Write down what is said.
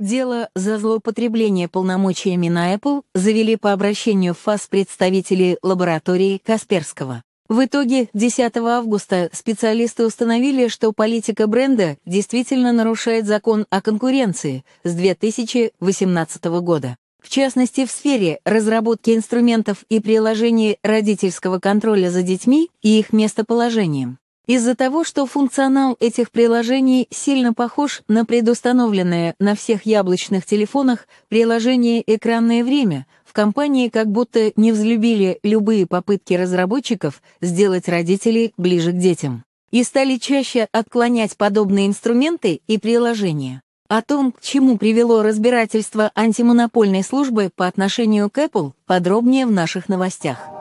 Дело за злоупотребление полномочиями на Apple завели по обращению в ФАС представители лаборатории Касперского. В итоге 10 августа специалисты установили, что политика бренда действительно нарушает закон о конкуренции с 2018 года. В частности, в сфере разработки инструментов и приложений родительского контроля за детьми и их местоположением. Из-за того, что функционал этих приложений сильно похож на предустановленное на всех яблочных телефонах приложение «Экранное время», в компании как будто не взлюбили любые попытки разработчиков сделать родителей ближе к детям и стали чаще отклонять подобные инструменты и приложения. О том, к чему привело разбирательство антимонопольной службы по отношению к Apple, подробнее в наших новостях.